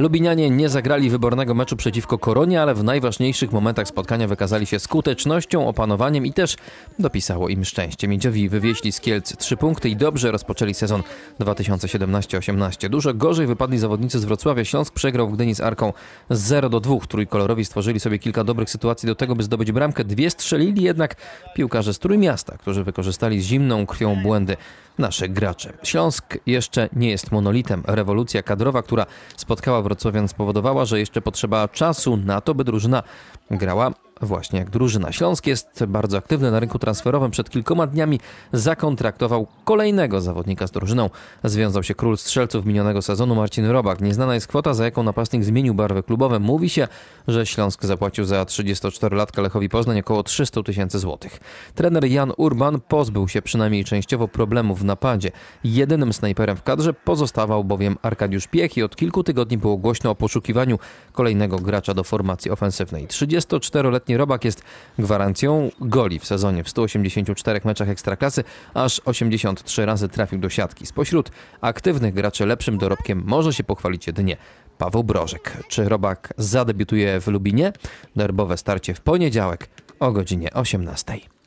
Lubinianie nie zagrali wybornego meczu przeciwko Koronie, ale w najważniejszych momentach spotkania wykazali się skutecznością, opanowaniem i też dopisało im szczęście. Miedziowi wywieźli z Kielc trzy punkty i dobrze rozpoczęli sezon 2017-18. Dużo gorzej wypadli zawodnicy z Wrocławia. Śląsk przegrał w Gdyni z Arką 0-2. Trójkolorowi stworzyli sobie kilka dobrych sytuacji do tego, by zdobyć bramkę. Dwie strzelili jednak piłkarze z Trójmiasta, którzy wykorzystali zimną krwią błędy naszych graczy. Śląsk jeszcze nie jest monolitem. Rewolucja kadrowa, która spotkała Wrocławian spowodowała, że jeszcze potrzeba czasu na to, by drużyna grała właśnie jak drużyna. Śląsk jest bardzo aktywny na rynku transferowym. Przed kilkoma dniami zakontraktował kolejnego zawodnika z drużyną. Związał się król strzelców minionego sezonu Marcin Robak. Nieznana jest kwota, za jaką napastnik zmienił barwy klubowe. Mówi się, że Śląsk zapłacił za 34-latka Lechowi Poznań około 300 tysięcy złotych. Trener Jan Urban pozbył się przynajmniej częściowo problemów w napadzie. Jedynym snajperem w kadrze pozostawał bowiem Arkadiusz Piech i od kilku tygodni było głośno o poszukiwaniu kolejnego gracza do formacji ofensywnej. 34-letni robak jest gwarancją goli w sezonie. W 184 meczach ekstraklasy aż 83 razy trafił do siatki. Spośród aktywnych graczy lepszym dorobkiem może się pochwalić jedynie Paweł Brożek. Czy robak zadebiutuje w Lubinie? Derbowe starcie w poniedziałek o godzinie 18.